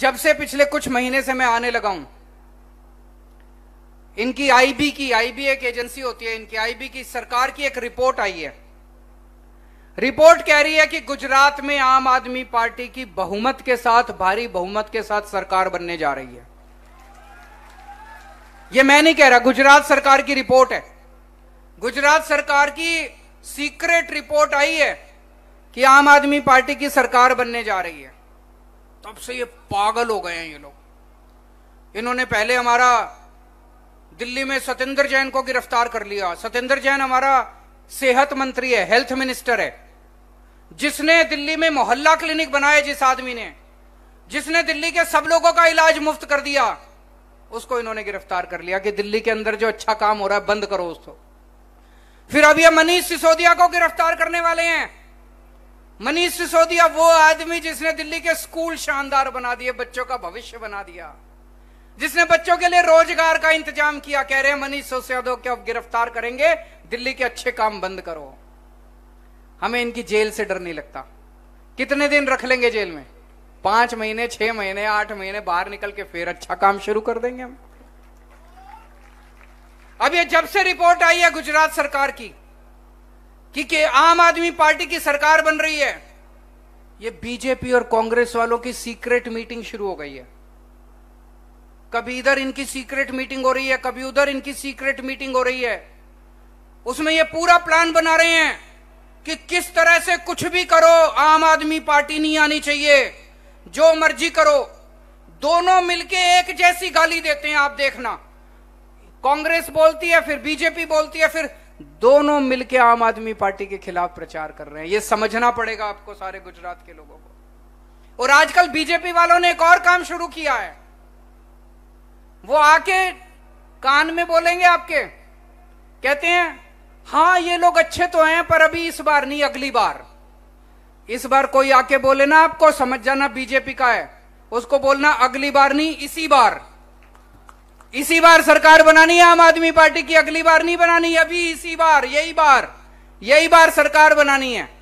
जब से पिछले कुछ महीने से मैं आने लगा हूं इनकी आईबी की आईबी एक एजेंसी होती है इनकी आईबी की सरकार की एक रिपोर्ट आई है रिपोर्ट कह रही है कि गुजरात में आम आदमी पार्टी की बहुमत के साथ भारी बहुमत के साथ सरकार बनने जा रही है यह मैं नहीं कह रहा गुजरात सरकार की रिपोर्ट है गुजरात सरकार की सीक्रेट रिपोर्ट आई है कि आम आदमी पार्टी की सरकार बनने जा रही है तब से ये पागल हो गए हैं ये लोग इन्होंने पहले हमारा दिल्ली में सत्येंद्र जैन को गिरफ्तार कर लिया सत्येंद्र जैन हमारा सेहत मंत्री है हेल्थ मिनिस्टर है जिसने दिल्ली में मोहल्ला क्लिनिक बनाए जिस आदमी ने जिसने दिल्ली के सब लोगों का इलाज मुफ्त कर दिया उसको इन्होंने गिरफ्तार कर लिया कि दिल्ली के अंदर जो अच्छा काम हो रहा है बंद करो उसको फिर अब यह मनीष सिसोदिया को गिरफ्तार करने वाले हैं मनीष सिसोदिया वो आदमी जिसने दिल्ली के स्कूल शानदार बना दिए बच्चों का भविष्य बना दिया जिसने बच्चों के लिए रोजगार का इंतजाम किया कह रहे हैं मनीष सिसोदिया को अब गिरफ्तार करेंगे दिल्ली के अच्छे काम बंद करो हमें इनकी जेल से डर नहीं लगता कितने दिन रख लेंगे जेल में पांच महीने छह महीने आठ महीने बाहर निकल के फिर अच्छा काम शुरू कर देंगे हम अब ये जब से रिपोर्ट आई है गुजरात सरकार की कि, के आम आदमी पार्टी की सरकार बन रही है ये बीजेपी और कांग्रेस वालों की सीक्रेट मीटिंग शुरू हो गई है कभी इधर इनकी सीक्रेट मीटिंग हो रही है कभी उधर इनकी सीक्रेट मीटिंग हो रही है उसमें ये पूरा प्लान बना रहे हैं कि किस तरह से कुछ भी करो आम आदमी पार्टी नहीं आनी चाहिए जो मर्जी करो दोनों मिलके एक जैसी गाली देते हैं आप देखना कांग्रेस बोलती है फिर बीजेपी बोलती है फिर दोनों मिलके आम आदमी पार्टी के खिलाफ प्रचार कर रहे हैं ये समझना पड़ेगा आपको सारे गुजरात के लोगों को और आजकल बीजेपी वालों ने एक और काम शुरू किया है वो आके कान में बोलेंगे आपके कहते हैं हां ये लोग अच्छे तो हैं पर अभी इस बार नहीं अगली बार इस बार कोई आके बोले ना आपको समझ जाना बीजेपी का है उसको बोलना अगली बार नहीं इसी बार इसी बार सरकार बनानी है आम आदमी पार्टी की अगली बार नहीं बनानी अभी इसी बार यही बार यही बार सरकार बनानी है